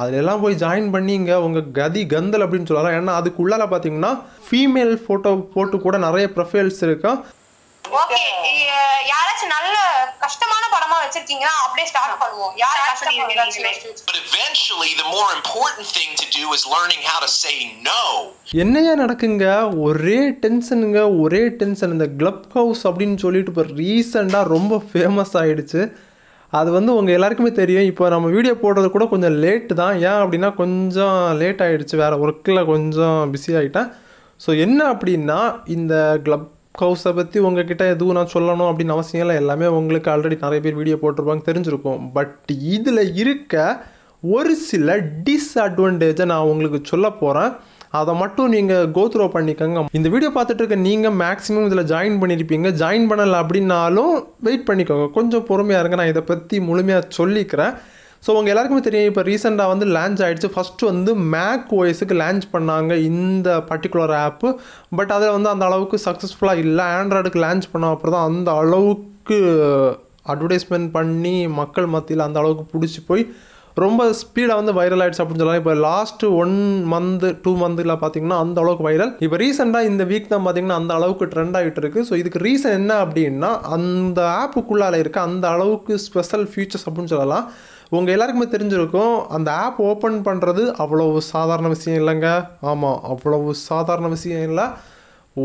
அதிலெல்லாம் போய் ஜாயின் பண்ணி இங்கே உங்கள் கதி கந்தல் அப்படின்னு சொல்லலாம் ஏன்னா அதுக்குள்ளால பார்த்தீங்கன்னா ஃபீமேல் ஃபோட்டோ போட்டு கூட நிறைய ப்ரொஃபைல்ஸ் இருக்கா ஓகே யாராச்சும் நல்ல கஷ்டமான படமா வச்சிருக்கீங்களா அப்படியே ஸ்டார்ட் பண்ணுவோம் யார But eventually the more important thing to do is learning how to say no. என்னையா நடக்குங்க ஒரே டென்ஷனுங்க ஒரே டென்ஷன் இந்த கிளப் ஹவுஸ் அப்படின்னு சொல்லிட்டு இப்போ ரீசெண்டாக ரொம்ப ஃபேமஸ் ஆயிடுச்சு அது வந்து உங்கள் எல்லாருக்குமே தெரியும் இப்போ நம்ம வீடியோ போடுறது கூட கொஞ்சம் லேட்டு தான் ஏன் அப்படின்னா கொஞ்சம் லேட் ஆகிடுச்சு வேறு ஒர்க்கில் கொஞ்சம் பிஸி ஆகிட்டேன் ஸோ என்ன அப்படின்னா இந்த க்ளப் ஹவுஸை பற்றி உங்ககிட்ட எதுவும் நான் சொல்லணும் அப்படின்னு அவசியம் இல்லை எல்லாமே உங்களுக்கு ஆல்ரெடி நிறைய பேர் வீடியோ போட்டிருப்பாங்க தெரிஞ்சிருக்கும் பட் இதில் இருக்க ஒரு சில டிஸ்அட்வான்டேஜை நான் உங்களுக்கு சொல்ல போகிறேன் அதை மட்டும் நீங்கள் கோத்ரோ பண்ணிக்கோங்க இந்த வீடியோ பார்த்துட்டு இருக்க நீங்கள் மேக்ஸிமம் இதில் ஜாயின் பண்ணியிருப்பீங்க ஜாயின் பண்ணலை அப்படின்னாலும் வெயிட் பண்ணிக்கோங்க கொஞ்சம் பொறுமையாக இருங்க நான் இதை பற்றி முழுமையாக சொல்லிக்கிறேன் ஸோ உங்கள் எல்லாருக்குமே தெரியும் இப்போ ரீசெண்டாக வந்து லான்ச் ஆகிடுச்சு ஃபஸ்ட்டு வந்து மேக் ஓஎஸுக்கு லான்ச் பண்ணாங்க இந்த பர்டிகுலர் ஆப்பு பட் அதில் வந்து அந்த அளவுக்கு சக்ஸஸ்ஃபுல்லாக இல்லை ஆண்ட்ராய்டுக்கு லான்ச் பண்ண அப்புறம் தான் அந்த அளவுக்கு அட்வர்டைஸ்மெண்ட் பண்ணி மக்கள் மத்தியில் அந்த அளவுக்கு பிடிச்சி போய் ரொம்ப ஸ்பீடாக வந்து வைரல் ஆயிடுச்சு அப்படின்னு சொல்லலாம் இப்போ லாஸ்ட் ஒன் மந்த் டூ மந்த்தில் பார்த்தீங்கன்னா அந்த அளவுக்கு வைரல் இப்போ ரீசெண்டாக இந்த வீக் தான் பார்த்தீங்கன்னா அந்த அளவுக்கு ட்ரெண்ட் ஆகிட்டு இருக்கு ஸோ இதுக்கு ரீசன் என்ன அப்படின்னா அந்த ஆப்புக்குள்ளால இருக்க அந்த அளவுக்கு ஸ்பெஷல் ஃபியூச்சர்ஸ் அப்படின்னு சொல்லலாம் உங்கள் எல்லாருக்குமே தெரிஞ்சிருக்கும் அந்த ஆப் ஓப்பன் பண்ணுறது அவ்வளவு சாதாரண விஷயம் இல்லைங்க ஆமாம் அவ்வளவு சாதாரண விஷயம் இல்லை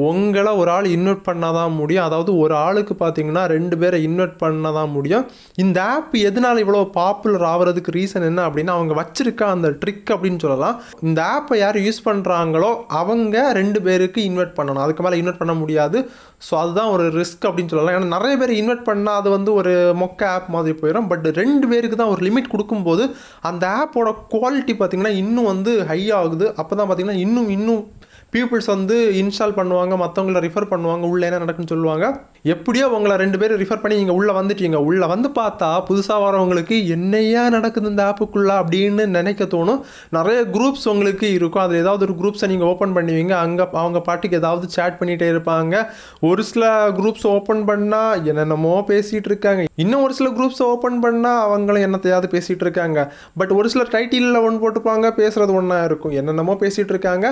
உங்களை ஒரு ஆள் இன்வெர்ட் பண்ணால் தான் முடியும் அதாவது ஒரு ஆளுக்கு பார்த்தீங்கன்னா ரெண்டு பேரை இன்வெர்ட் பண்ண தான் முடியும் இந்த ஆப் எதனால் இவ்வளோ பாப்புலர் ஆகிறதுக்கு ரீசன் என்ன அப்படின்னா அவங்க வச்சுருக்க அந்த ட்ரிக் அப்படின்னு சொல்லலாம் இந்த ஆப்பை யார் யூஸ் பண்ணுறாங்களோ அவங்க ரெண்டு பேருக்கு இன்வெர்ட் பண்ணணும் அதுக்கு மேலே இன்வெர்ட் பண்ண முடியாது ஸோ அதுதான் ஒரு ரிஸ்க் அப்படின்னு சொல்லலாம் ஏன்னா நிறைய பேர் இன்வெர்ட் பண்ணால் அது வந்து ஒரு மொக்க ஆப் மாதிரி போயிடும் பட் ரெண்டு பேருக்கு தான் ஒரு லிமிட் கொடுக்கும்போது அந்த ஆப்போட குவாலிட்டி பார்த்திங்கன்னா இன்னும் வந்து ஹை ஆகுது அப்போ தான் பார்த்திங்கன்னா இன்னும் இன்னும் பீப்புள்ஸ் வந்து இன்ஸ்டால் பண்ணுவாங்க மற்றவங்கள ரிஃபர் பண்ணுவாங்க உள்ளே என்ன நடக்குன்னு சொல்லுவாங்க எப்படியோ உங்களை ரெண்டு பேரும் ரிஃபர் பண்ணி நீங்கள் உள்ளே வந்துட்டீங்க உள்ளே வந்து பார்த்தா புதுசாக வரவங்களுக்கு என்னையா நடக்குது இந்த ஆப்புக்குள்ளே அப்படின்னு நினைக்க தோணும் நிறைய குரூப்ஸ் உங்களுக்கு இருக்கும் அதில் ஏதாவது ஒரு குரூப்ஸை நீங்கள் ஓப்பன் பண்ணுவீங்க அங்கே அவங்க பாட்டுக்கு ஏதாவது சேட் பண்ணிகிட்டே இருப்பாங்க ஒரு சில குரூப்ஸ் ஓப்பன் பண்ணால் என்னென்னமோ பேசிகிட்டு இருக்காங்க இன்னும் ஒரு சில குரூப்ஸ் ஓப்பன் பண்ணால் அவங்களும் என்னத்தையாவது பேசிகிட்டு இருக்காங்க பட் ஒரு சில டைட்டிலில் ஒன்று போட்டுப்பாங்க பேசுகிறது ஒன்றா இருக்கும் என்னென்னமோ பேசிகிட்டு இருக்காங்க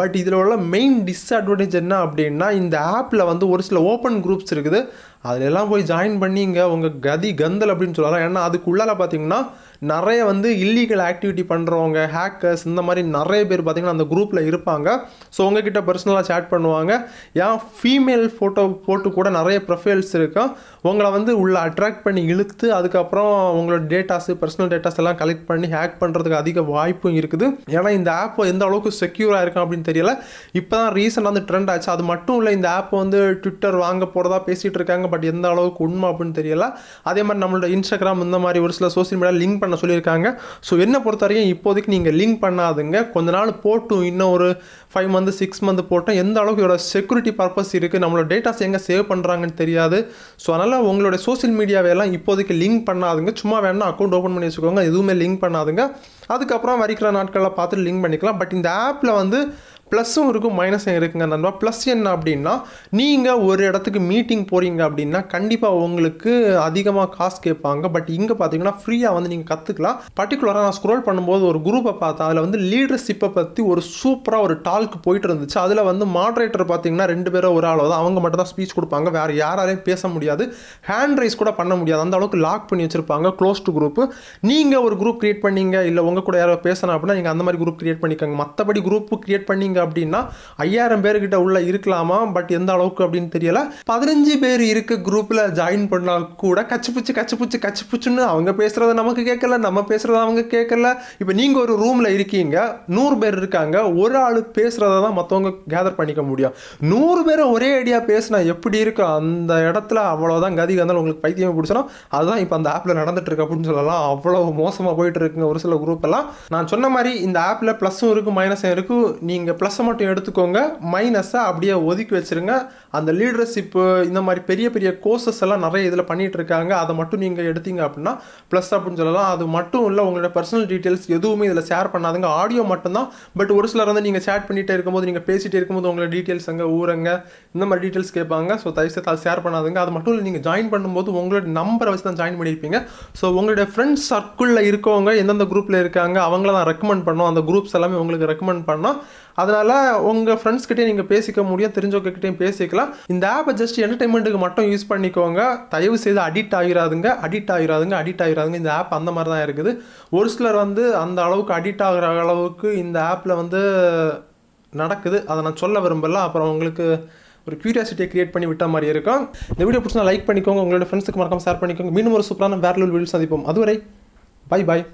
பட் இது இதில் உள்ள மெயின் டிஸ்அட்வான்டேஜ் என்ன அப்படின்னா இந்த ஆப்பில் வந்து ஒரு சில ஓப்பன் குரூப்ஸ் இருக்குது அதிலெல்லாம் போய் ஜாயின் பண்ணி இங்கே உங்கள் கதி கந்தல் அப்படின்னு சொல்லலாம் ஏன்னா அதுக்குள்ளால் பார்த்தீங்கன்னா நிறைய வந்து இல்லீகல் ஆக்டிவிட்டி பண்ணுறவங்க ஹேக்கர்ஸ் இந்த மாதிரி நிறைய பேர் பார்த்திங்கன்னா அந்த குரூப்பில் இருப்பாங்க ஸோ உங்ககிட்ட பர்சனலாக சேட் பண்ணுவாங்க ஏன் ஃபீமேல் ஃபோட்டோ போட்டு கூட நிறைய ப்ரொஃபைல்ஸ் இருக்கும் உங்களை வந்து உள்ளே அட்ராக்ட் பண்ணி இழுத்து அதுக்கப்புறம் உங்களோட டேட்டாஸு பர்சனல் டேட்டாஸ் எல்லாம் கலெக்ட் பண்ணி ஹேக் பண்ணுறதுக்கு அதிக வாய்ப்பும் இருக்குது ஏன்னா இந்த ஆப் எந்த அளவுக்கு செக்யூராக இருக்கும் அப்படின்னு தெரியல இப்போ தான் ரீசெண்டாக வந்து ட்ரெண்ட் ஆச்சு அது மட்டும் இல்லை இந்த ஆப் வந்து ட்விட்டர் வாங்க போகிறதா பேசிகிட்டு இருக்காங்க பட் எந்த அளவுக்கு உண்மை அப்படின்னு தெரியல அதே மாதிரி நம்மளோட இன்ஸ்டாகிராம் இந்த மாதிரி ஒரு சில சோசியல் மீடியா லிங்க் பண்ண சொல்லியிருக்காங்க ஸோ என்னை பொறுத்த வரைக்கும் இப்போதைக்கு நீங்கள் லிங்க் பண்ணாதுங்க கொஞ்ச நாள் போட்டும் இன்னும் ஒரு ஃபைவ் மந்த் சிக்ஸ் மந்த் போட்டால் எந்த அளவுக்கு இதோட செக்யூரிட்டி பர்பஸ் இருக்குது நம்மளோட டேட்டாஸ் எங்கே சேவ் பண்ணுறாங்கன்னு தெரியாது ஸோ அதனால் உங்களோட சோசியல் மீடியாவையெல்லாம் இப்போதைக்கு லிங்க் பண்ணாதுங்க சும்மா வேணால் அக்கௌண்ட் ஓப்பன் பண்ணி வச்சுக்கோங்க எதுவுமே லிங்க் பண்ணாதுங்க அதுக்கப்புறம் வரிக்கிற நாட்களில் பார்த்துட்டு லிங்க் பண்ணிக்கலாம் பட் இந்த ஆப்பில் வந்து ப்ளஸ்ஸும் இருக்கும் மைனஸும் இருக்குங்க நண்பா ப்ளஸ் என்ன அப்படின்னா நீங்கள் ஒரு இடத்துக்கு மீட்டிங் போகிறீங்க அப்படின்னா கண்டிப்பாக உங்களுக்கு அதிகமாக காசு கேட்பாங்க பட் இங்கே பார்த்தீங்கன்னா ஃப்ரீயாக வந்து நீங்கள் கற்றுக்கலாம் பர்டிகுலராக நான் ஸ்க்ரோல் பண்ணும்போது ஒரு குரூப்பை பார்த்தேன் அதில் வந்து லீடர்ஷிப்பை பற்றி ஒரு சூப்பராக ஒரு டால்க் போயிட்டு இருந்துச்சு அதில் வந்து மாட்ரேட்டர் பார்த்தீங்கன்னா ரெண்டு பேரும் ஒரு ஆள் தான் அவங்க மட்டும் தான் ஸ்பீச் கொடுப்பாங்க வேறு யாராலையும் பேச முடியாது ஹேண்ட் ரைஸ் கூட பண்ண முடியாது அந்த அளவுக்கு லாக் பண்ணி வச்சுருப்பாங்க க்ளோஸ் டு குரூப்பு நீங்கள் ஒரு குரூப் க்ரியேட் பண்ணீங்க இல்லை உங்கள் கூட யாரோ பேசணும் அப்படின்னா நீங்கள் அந்த மாதிரி குரூப் க்ரியேட் பண்ணிக்கோங்க மற்றபடி குரூப் க்ரியேட் பண்ணிங்க பார்த்தீங்க அப்படின்னா ஐயாயிரம் பேர்கிட்ட உள்ள இருக்கலாமா பட் எந்த அளவுக்கு அப்படின்னு தெரியல பதினஞ்சு பேர் இருக்க குரூப்பில் ஜாயின் பண்ணால் கூட கச்சு பிச்சு கச்சு பிச்சு கச்சு பிச்சுன்னு அவங்க பேசுகிறத நமக்கு கேட்கல நம்ம பேசுகிறத அவங்க கேட்கல இப்போ நீங்கள் ஒரு ரூமில் இருக்கீங்க நூறு பேர் இருக்காங்க ஒரு ஆள் பேசுகிறத தான் மற்றவங்க கேதர் பண்ணிக்க முடியும் நூறு பேரை ஒரே ஐடியா பேசினா எப்படி இருக்கும் அந்த இடத்துல அவ்வளோதான் கதி வந்தாலும் உங்களுக்கு பைத்தியம் பிடிச்சிடும் அதுதான் இப்போ அந்த ஆப்பில் நடந்துட்டுருக்கு அப்படின்னு சொல்லலாம் அவ்வளோ மோசமாக போயிட்டு இருக்குங்க ஒரு சில குரூப் எல்லாம் நான் சொன்ன மாதிரி இந்த ஆப்பில் ப்ளஸ்ஸும் இருக்குது மைனஸும் இருக்குது நீங்கள் ப்ளஸ் ப்ளஸ்ஸை மட்டும் எடுத்துக்கோங்க மைனஸை அப்படியே ஒதுக்கி வச்சுருங்க அந்த லீடர்ஷிப்பு இந்த மாதிரி பெரிய பெரிய கோர்சஸ் எல்லாம் நிறைய இதில் பண்ணிகிட்டு இருக்காங்க அதை மட்டும் நீங்கள் எடுத்தீங்க அப்படின்னா ப்ளஸ் அப்படின்னு சொல்லலாம் அது மட்டும் இல்லை உங்களோட பர்சனல் டீட்டெயில்ஸ் எதுவுமே இதில் ஷேர் பண்ணாதுங்க ஆடியோ மட்டும்தான் பட் ஒரு சிலர் வந்து நீங்கள் சேட் பண்ணிகிட்டே இருக்கும்போது நீங்கள் பேசிகிட்டே இருக்கும்போது உங்களோட டீட்டெயில்ஸ் அங்கே ஊரங்க இந்த மாதிரி டீட்டெயில்ஸ் கேட்பாங்க ஸோ தயவுசெய்து அதை ஷேர் பண்ணாதுங்க அது மட்டும் இல்லை நீங்கள் ஜாயின் பண்ணும்போது உங்களோட நம்பரை வச்சு தான் ஜாயின் பண்ணியிருப்பீங்க ஸோ உங்களுடைய ஃப்ரெண்ட்ஸ் சர்க்கிளில் இருக்கவங்க எந்தெந்த குரூப்பில் இருக்காங்க அவங்கள தான் ரெக்கமெண்ட் பண்ணோம் அந்த குரூப்ஸ் எல்லாமே உங்களுக்கு ரெக்கமெண்ட் பண்ணோம் அதில் அதனால் உங்கள் கிட்டே நீங்கள் பேசிக்க முடியும் தெரிஞ்சவங்ககிட்டையும் பேசிக்கலாம் இந்த ஆப்பை ஜஸ்ட் என்டர்டைன்மெண்ட்டுக்கு மட்டும் யூஸ் பண்ணிக்கோங்க தயவு செய்து அடிக்ட் ஆகிராதுங்க அடிக்ட் ஆகிராதுங்க அடிக்ட் ஆகிராதுங்க இந்த ஆப் அந்த மாதிரி தான் இருக்குது ஒரு சிலர் வந்து அந்த அளவுக்கு அடிக்ட் ஆகிற அளவுக்கு இந்த ஆப்பில் வந்து நடக்குது அதை நான் சொல்ல விரும்பல அப்புறம் உங்களுக்கு ஒரு கியூரியாசிட்டியை கிரியேட் பண்ணி விட்ட மாதிரி இருக்கும் இந்த வீடியோ பிடிச்சா லைக் பண்ணிக்கோங்க உங்களோட ஃப்ரெண்ட்ஸுக்கு மறக்காம ஷேர் பண்ணிக்கோங்க மீண்டும் ஒரு சூப்பரான வேர்லூர் வீடியோ சந்திப்போம் அதுவரை பாய் பாய்